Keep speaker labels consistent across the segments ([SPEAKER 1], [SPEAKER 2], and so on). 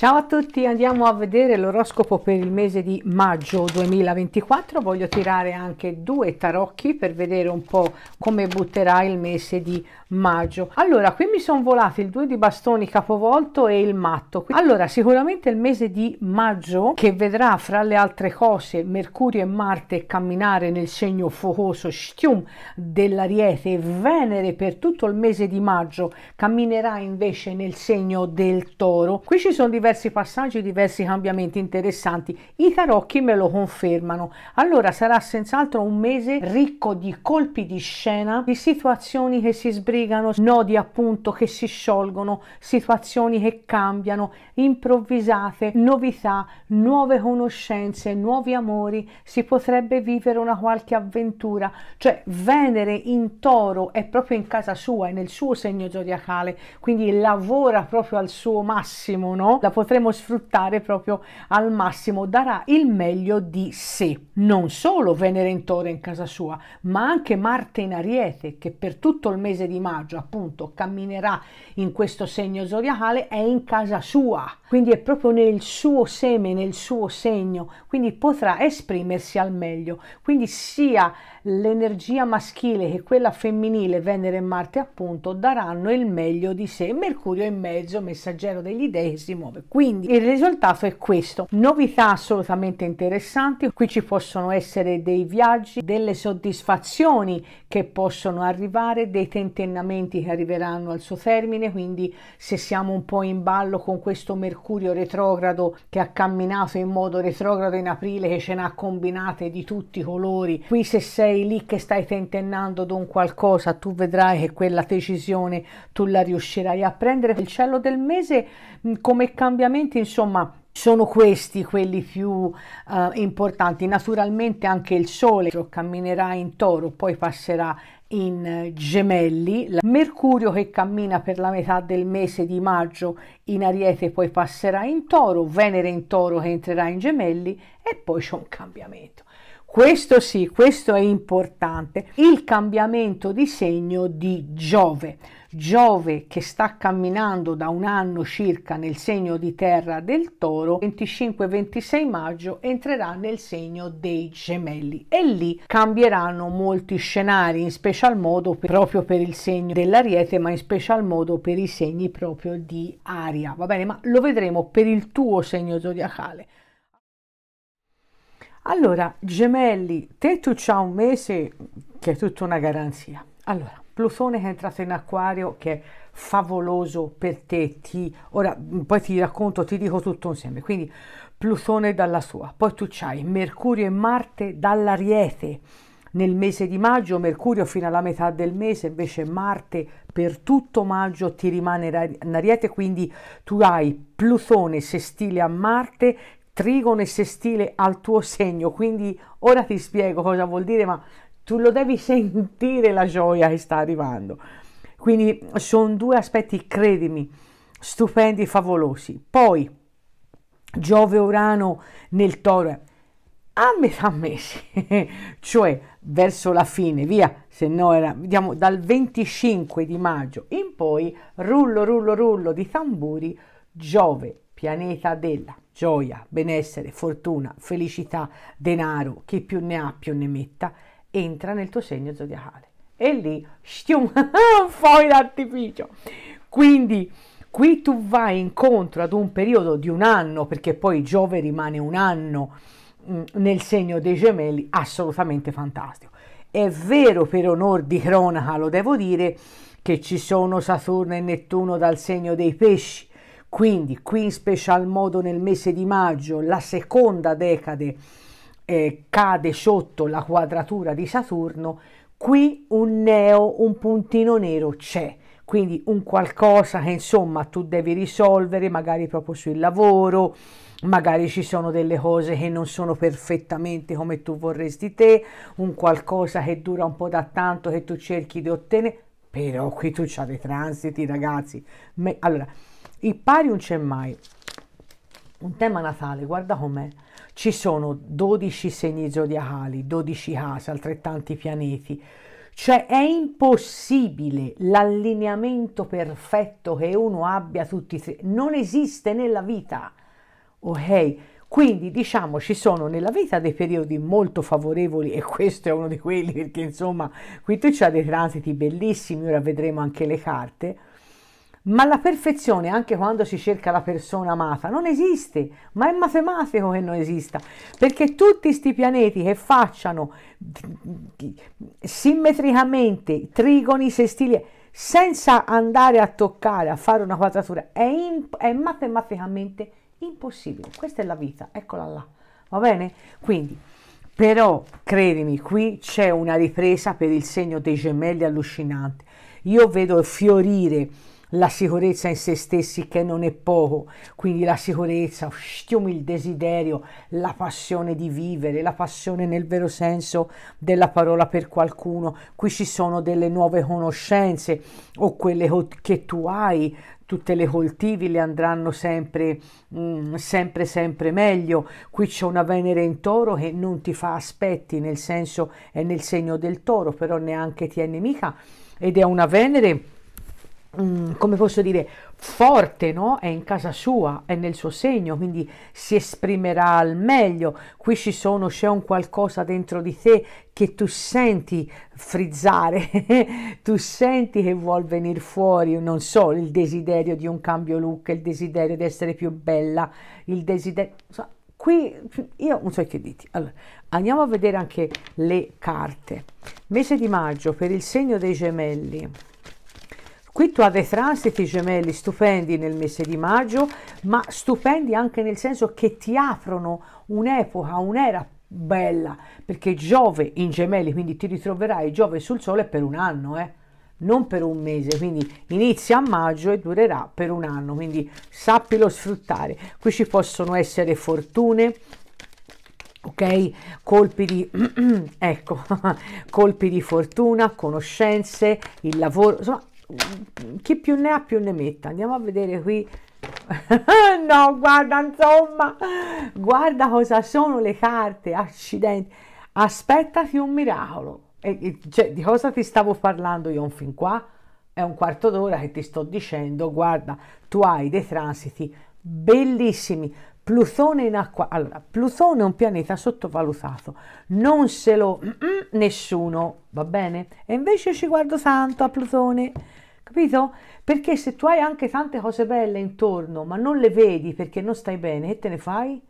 [SPEAKER 1] Ciao a tutti, andiamo a vedere l'oroscopo per il mese di maggio 2024. Voglio tirare anche due tarocchi per vedere un po' come butterà il mese di maggio. Allora, qui mi sono volati il due di bastoni capovolto e il matto. Allora, sicuramente il mese di maggio che vedrà fra le altre cose Mercurio e Marte camminare nel segno focoso stium dell'Ariete, Venere per tutto il mese di maggio camminerà invece nel segno del Toro. Qui ci sono diversi diversi passaggi, diversi cambiamenti interessanti. I tarocchi me lo confermano. Allora sarà senz'altro un mese ricco di colpi di scena, di situazioni che si sbrigano, nodi appunto che si sciolgono, situazioni che cambiano, improvvisate, novità, nuove conoscenze, nuovi amori. Si potrebbe vivere una qualche avventura. Cioè Venere in toro è proprio in casa sua, è nel suo segno zodiacale, quindi lavora proprio al suo massimo, no? La potremo sfruttare proprio al massimo, darà il meglio di sé. Non solo Venere in Toro in casa sua, ma anche Marte in Ariete, che per tutto il mese di maggio appunto camminerà in questo segno zodiacale, è in casa sua, quindi è proprio nel suo seme, nel suo segno, quindi potrà esprimersi al meglio. Quindi sia l'energia maschile che quella femminile, Venere e Marte appunto, daranno il meglio di sé. Mercurio in mezzo, messaggero degli dei, si muove quindi il risultato è questo. Novità assolutamente interessanti. Qui ci possono essere dei viaggi, delle soddisfazioni che possono arrivare, dei tentennamenti che arriveranno al suo termine. Quindi se siamo un po' in ballo con questo Mercurio retrogrado che ha camminato in modo retrogrado in aprile, che ce n'ha combinate di tutti i colori. Qui se sei lì che stai tentennando da un qualcosa, tu vedrai che quella decisione tu la riuscirai a prendere. Il cielo del mese mm, come cambia cambiamenti, insomma, sono questi quelli più uh, importanti. Naturalmente anche il Sole camminerà in toro, poi passerà in gemelli, Mercurio che cammina per la metà del mese di maggio in ariete, poi passerà in toro, Venere in toro che entrerà in gemelli e poi c'è un cambiamento. Questo sì, questo è importante, il cambiamento di segno di Giove. Giove che sta camminando da un anno circa nel segno di terra del toro, 25-26 maggio entrerà nel segno dei gemelli e lì cambieranno molti scenari, in special modo per, proprio per il segno dell'ariete, ma in special modo per i segni proprio di aria. Va bene, ma lo vedremo per il tuo segno zodiacale. Allora, gemelli, te tu c'ha un mese che è tutta una garanzia. Allora, Plutone che è entrato in acquario che è favoloso per te, ti, ora poi ti racconto, ti dico tutto insieme, quindi Plutone dalla sua, poi tu hai Mercurio e Marte dall'Ariete, nel mese di maggio, Mercurio fino alla metà del mese, invece Marte per tutto maggio ti rimane in Ariete, quindi tu hai Plutone sestile a Marte, Trigone sestile al tuo segno, quindi ora ti spiego cosa vuol dire, ma tu lo devi sentire la gioia che sta arrivando. Quindi sono due aspetti, credimi, stupendi e favolosi. Poi Giove Urano nel Toro a metà mese, cioè verso la fine, via, se no era, vediamo, dal 25 di maggio in poi, rullo, rullo, rullo di tamburi, Giove, pianeta della gioia, benessere, fortuna, felicità, denaro, chi più ne ha più ne metta, entra nel tuo segno zodiacale e lì stium, fuori d'artificio. Quindi qui tu vai incontro ad un periodo di un anno, perché poi Giove rimane un anno mm, nel segno dei gemelli, assolutamente fantastico. È vero, per onor di cronaca lo devo dire, che ci sono Saturno e Nettuno dal segno dei pesci, quindi qui in special modo nel mese di maggio, la seconda decade eh, cade sotto la quadratura di Saturno, qui un neo, un puntino nero c'è, quindi un qualcosa che insomma tu devi risolvere magari proprio sul lavoro, magari ci sono delle cose che non sono perfettamente come tu vorresti te, un qualcosa che dura un po' da tanto che tu cerchi di ottenere, però qui tu c'hai dei transiti ragazzi. allora, il pari non c'è mai, un tema natale, guarda com'è. Ci sono 12 segni zodiacali, 12 case, altrettanti pianeti. Cioè è impossibile l'allineamento perfetto che uno abbia tutti e tre. Non esiste nella vita. Ok? Quindi diciamo ci sono nella vita dei periodi molto favorevoli e questo è uno di quelli perché insomma qui tu c'hai dei transiti bellissimi, ora vedremo anche le carte ma la perfezione, anche quando si cerca la persona amata, non esiste, ma è matematico che non esista, perché tutti questi pianeti che facciano simmetricamente trigoni, sestili, senza andare a toccare, a fare una quadratura, è, imp- è matematicamente impossibile. Questa è la vita, eccola là, va bene? Quindi, però, credimi, qui c'è una ripresa per il segno dei gemelli allucinante. Io vedo fiorire la sicurezza in se stessi che non è poco, quindi la sicurezza, il desiderio, la passione di vivere, la passione nel vero senso della parola per qualcuno. Qui ci sono delle nuove conoscenze o quelle che tu hai, tutte le coltivi le andranno sempre, mh, mm, sempre, sempre meglio. Qui c'è una Venere in toro che non ti fa aspetti, nel senso è nel segno del toro, però neanche ti è nemica ed è una Venere Mm, come posso dire, forte, no? È in casa sua, è nel suo segno, quindi si esprimerà al meglio. Qui ci sono, c'è un qualcosa dentro di te che tu senti frizzare, tu senti che vuol venire fuori, non so, il desiderio di un cambio look, il desiderio di essere più bella, il desiderio... Insomma, qui io non so che diti. Allora, andiamo a vedere anche le carte. Mese di maggio per il segno dei gemelli Qui tu Toade Transiti, gemelli stupendi nel mese di maggio, ma stupendi anche nel senso che ti aprono un'epoca, un'era bella, perché Giove in gemelli, quindi ti ritroverai Giove sul sole per un anno, eh? non per un mese, quindi inizia a maggio e durerà per un anno, quindi sappilo sfruttare. Qui ci possono essere fortune, ok? Colpi di, ecco, colpi di fortuna, conoscenze, il lavoro, insomma chi più ne ha più ne metta andiamo a vedere qui no guarda insomma guarda cosa sono le carte accidenti aspettati un miracolo e, e, cioè, di cosa ti stavo parlando io fin qua è un quarto d'ora che ti sto dicendo guarda tu hai dei transiti bellissimi Plutone in acqua. Allora, Plutone è un pianeta sottovalutato, non se lo mm, mm, nessuno, va bene? E invece ci guardo tanto a Plutone, capito? Perché se tu hai anche tante cose belle intorno, ma non le vedi perché non stai bene, che te ne fai?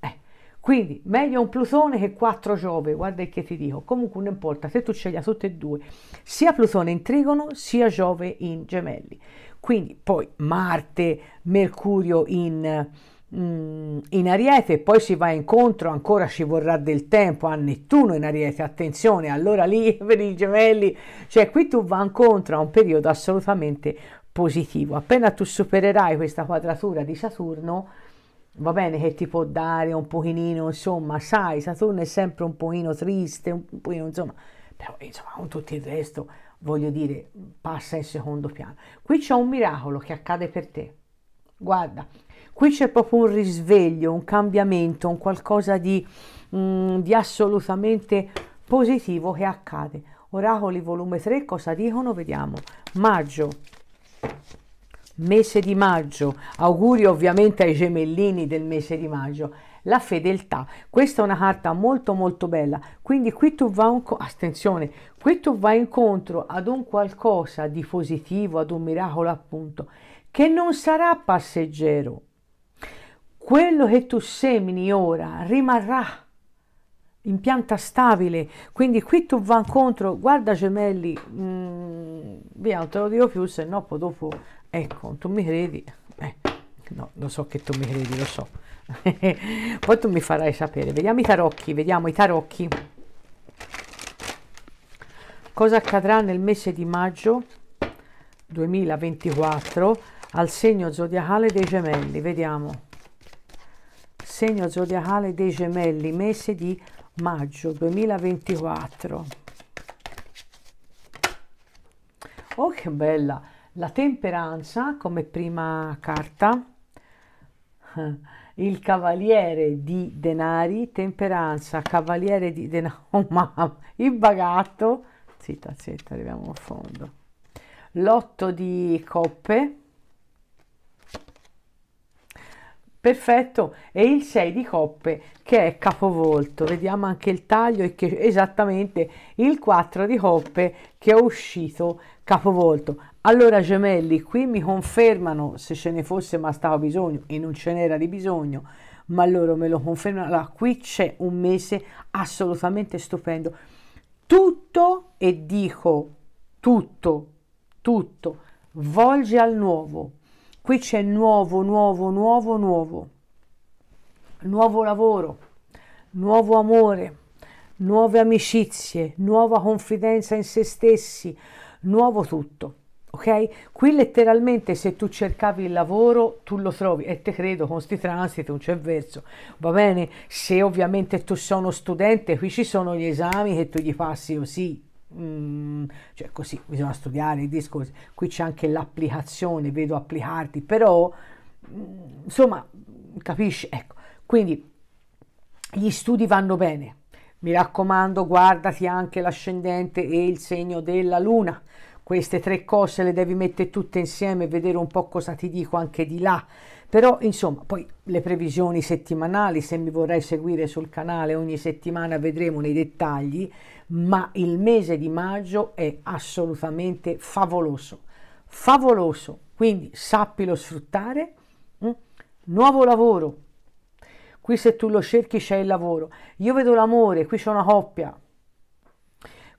[SPEAKER 1] Eh, quindi meglio un Plutone che quattro Giove, guarda che ti dico. Comunque non importa, se tu scegli a tutte e due, sia Plutone in trigono, sia Giove in gemelli. Quindi poi Marte, Mercurio in Mm, in Ariete, poi si va incontro, ancora ci vorrà del tempo a Nettuno in Ariete, attenzione, allora lì per i gemelli, cioè qui tu va incontro a un periodo assolutamente positivo. Appena tu supererai questa quadratura di Saturno, va bene che ti può dare un pochino, insomma, sai, Saturno è sempre un pochino triste, un pochino, insomma, però insomma, con tutto il resto, voglio dire, passa in secondo piano. Qui c'è un miracolo che accade per te guarda, qui c'è proprio un risveglio, un cambiamento, un qualcosa di, mh, mm, di assolutamente positivo che accade. Oracoli volume 3 cosa dicono? Vediamo. Maggio, mese di maggio, auguri ovviamente ai gemellini del mese di maggio, la fedeltà, questa è una carta molto molto bella, quindi qui tu vai, attenzione, qui tu vai incontro ad un qualcosa di positivo, ad un miracolo appunto, che non sarà passeggero. Quello che tu semini ora rimarrà in pianta stabile, quindi qui tu va incontro, guarda gemelli, mh, mm, via, non te lo dico più, se no poi dopo, ecco, tu mi credi, eh, no, lo so che tu mi credi, lo so, poi tu mi farai sapere, vediamo i tarocchi, vediamo i tarocchi, cosa accadrà nel mese di maggio 2024, al segno zodiacale dei gemelli. Vediamo. Segno zodiacale dei gemelli, mese di maggio 2024. Oh, che bella! La temperanza come prima carta, il cavaliere di denari, temperanza, cavaliere di denari, oh, mamma, il bagatto, zitta, zitta, arriviamo a fondo, l'otto di coppe, perfetto e il 6 di coppe che è capovolto vediamo anche il taglio e che esattamente il 4 di coppe che è uscito capovolto allora gemelli qui mi confermano se ce ne fosse ma stavo bisogno e non ce n'era di bisogno ma loro me lo confermano allora qui c'è un mese assolutamente stupendo tutto e dico tutto tutto volge al nuovo Qui c'è nuovo, nuovo, nuovo, nuovo. Nuovo lavoro, nuovo amore, nuove amicizie, nuova confidenza in se stessi, nuovo tutto. Ok? Qui letteralmente se tu cercavi il lavoro tu lo trovi e te credo con sti transiti non c'è verso, va bene? Se ovviamente tu sei uno studente qui ci sono gli esami che tu gli passi oh sì, Mm, cioè così bisogna studiare i discorsi qui c'è anche l'applicazione vedo applicarti però mm, insomma capisci ecco quindi gli studi vanno bene mi raccomando guardati anche l'ascendente e il segno della luna queste tre cose le devi mettere tutte insieme e vedere un po' cosa ti dico anche di là. Però insomma, poi le previsioni settimanali, se mi vorrai seguire sul canale ogni settimana vedremo nei dettagli, ma il mese di maggio è assolutamente favoloso, favoloso, quindi sappilo sfruttare. Mm? Nuovo lavoro, qui se tu lo cerchi c'è il lavoro. Io vedo l'amore, qui c'è una coppia,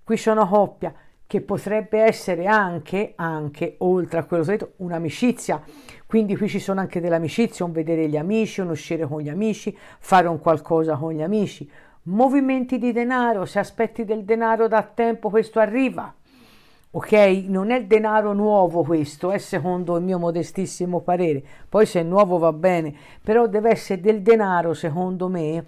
[SPEAKER 1] qui c'è una coppia, che potrebbe essere anche, anche oltre a quello solito, un'amicizia. Quindi qui ci sono anche delle amicizie, un vedere gli amici, un uscire con gli amici, fare un qualcosa con gli amici. Movimenti di denaro, se aspetti del denaro da tempo questo arriva. Ok? Non è denaro nuovo questo, è secondo il mio modestissimo parere. Poi se è nuovo va bene, però deve essere del denaro secondo me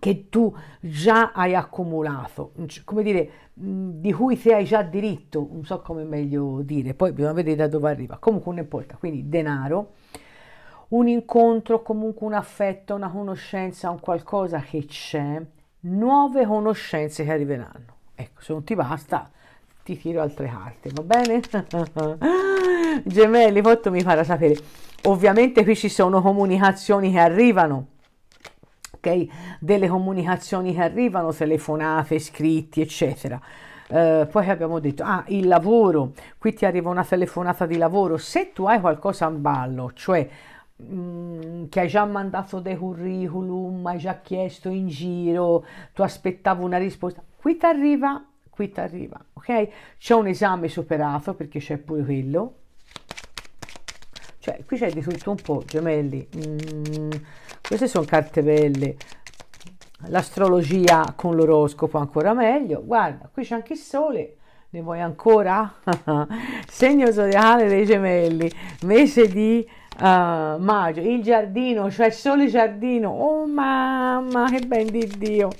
[SPEAKER 1] che tu già hai accumulato, cioè, come dire, mm, di cui te hai già diritto, non so come meglio dire, poi bisogna vedere da dove arriva, comunque non importa, quindi denaro, un incontro, comunque un affetto, una conoscenza, un qualcosa che c'è, nuove conoscenze che arriveranno. Ecco, se non ti basta, ti tiro altre carte, va bene? Gemelli, fatto mi farà sapere. Ovviamente qui ci sono comunicazioni che arrivano, ok, delle comunicazioni che arrivano, telefonate, scritti, eccetera. Uh, poi abbiamo detto, ah, il lavoro, qui ti arriva una telefonata di lavoro, se tu hai qualcosa in ballo, cioè mh, mm, che hai già mandato dei curriculum, hai già chiesto in giro, tu aspettavi una risposta, qui ti arriva, qui ti arriva, ok? C'è un esame superato perché c'è pure quello, cioè qui c'è di tutto un po', gemelli. Mm queste sono carte belle l'astrologia con l'oroscopo ancora meglio guarda qui c'è anche il sole ne vuoi ancora? segno zodiale dei gemelli mese di uh, maggio il giardino cioè solo il giardino oh mamma che ben di dio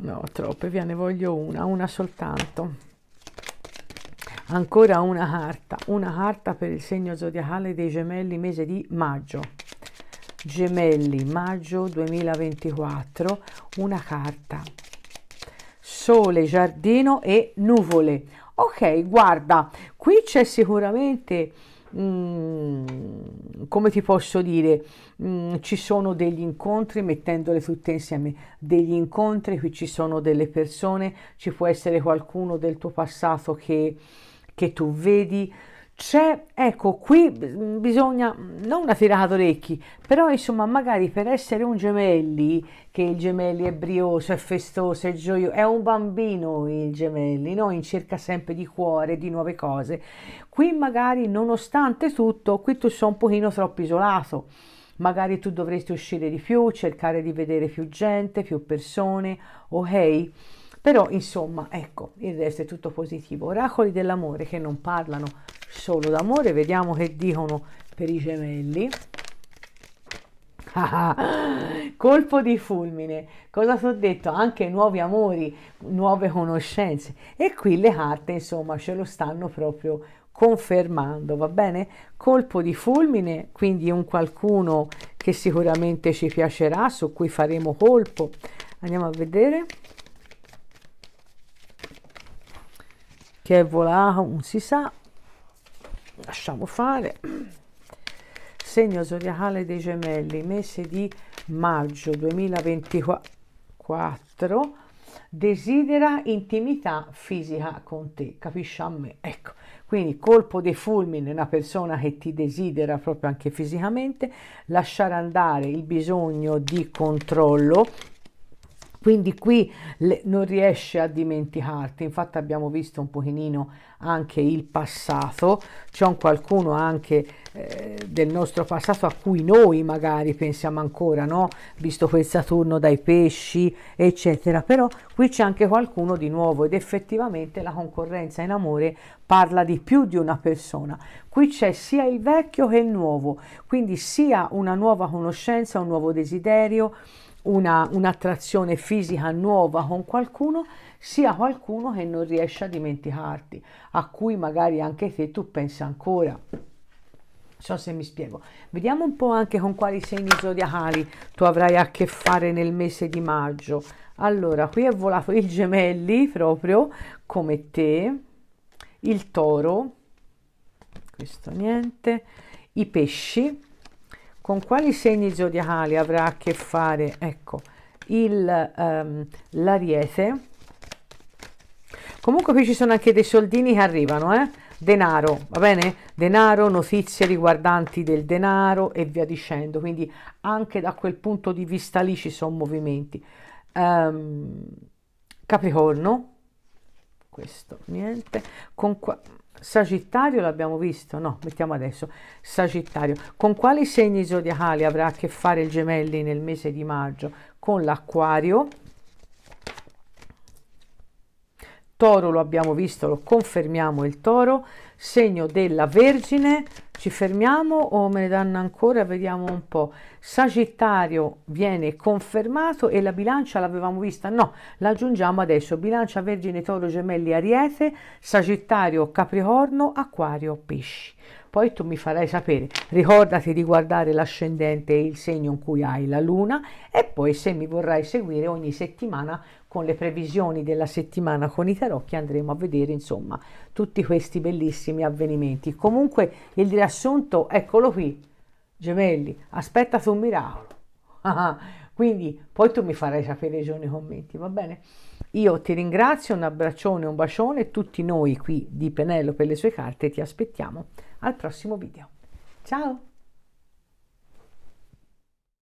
[SPEAKER 1] no troppe via ne voglio una una soltanto ancora una carta una carta per il segno zodiacale dei gemelli mese di maggio Gemelli, maggio 2024, una carta. Sole, giardino e nuvole. Ok, guarda, qui c'è sicuramente, mh, mm, come ti posso dire, mh, mm, ci sono degli incontri, mettendole tutte insieme, degli incontri, qui ci sono delle persone, ci può essere qualcuno del tuo passato che, che tu vedi, c'è, ecco, qui bisogna non una tirata d'orecchi, però insomma, magari per essere un gemelli, che il gemelli è brioso, è festoso, è gioioso, è un bambino il gemelli, no? in cerca sempre di cuore, di nuove cose. Qui magari, nonostante tutto, qui tu sei un pochino troppo isolato. Magari tu dovresti uscire di più, cercare di vedere più gente, più persone, ok? Però insomma, ecco, il resto è tutto positivo. Oracoli dell'amore che non parlano solo d'amore vediamo che dicono per i gemelli ah, ah, colpo di fulmine cosa ti ho detto anche nuovi amori nuove conoscenze e qui le carte insomma ce lo stanno proprio confermando va bene colpo di fulmine quindi un qualcuno che sicuramente ci piacerà su cui faremo colpo andiamo a vedere che è volato non si sa lasciamo fare segno zodiacale dei gemelli mese di maggio 2024 desidera intimità fisica con te capisci a me ecco quindi colpo dei fulmini una persona che ti desidera proprio anche fisicamente lasciare andare il bisogno di controllo quindi qui le, non riesce a dimenticarti, infatti abbiamo visto un pochino anche il passato, c'è un qualcuno anche eh, del nostro passato a cui noi magari pensiamo ancora, no? visto quel Saturno dai pesci, eccetera, però qui c'è anche qualcuno di nuovo ed effettivamente la concorrenza in amore parla di più di una persona. Qui c'è sia il vecchio che il nuovo, quindi sia una nuova conoscenza, un nuovo desiderio, una, un'attrazione fisica nuova con qualcuno, sia qualcuno che non riesce a dimenticarti, a cui magari anche te tu pensi ancora. So se mi spiego. Vediamo un po' anche con quali segni zodiacali tu avrai a che fare nel mese di maggio. Allora, qui è volato il gemelli proprio come te, il toro, questo niente, i pesci, con quali segni zodiacali avrà a che fare ecco il um, l'ariete comunque qui ci sono anche dei soldini che arrivano eh? denaro va bene denaro notizie riguardanti del denaro e via dicendo quindi anche da quel punto di vista lì ci sono movimenti um, capricorno questo niente con qua Sagittario l'abbiamo visto, no, mettiamo adesso Sagittario. Con quali segni zodiacali avrà a che fare il gemelli nel mese di maggio? Con l'acquario, toro lo abbiamo visto, lo confermiamo il toro, segno della Vergine, ci fermiamo o me ne danno ancora, vediamo un po'. Sagittario viene confermato e la bilancia l'avevamo vista, no, la aggiungiamo adesso, bilancia Vergine, Toro, Gemelli, Ariete, Sagittario, Capricorno, Acquario, Pesci poi tu mi farai sapere. Ricordati di guardare l'ascendente e il segno in cui hai la luna e poi se mi vorrai seguire ogni settimana con le previsioni della settimana con i tarocchi andremo a vedere insomma tutti questi bellissimi avvenimenti. Comunque il riassunto eccolo qui. Gemelli, aspettati un miracolo. Quindi poi tu mi farai sapere i giorni commenti, va bene? Io ti ringrazio, un abbraccione, un bacione, tutti noi qui di Penelope per le sue carte ti aspettiamo al prossimo video. Ciao!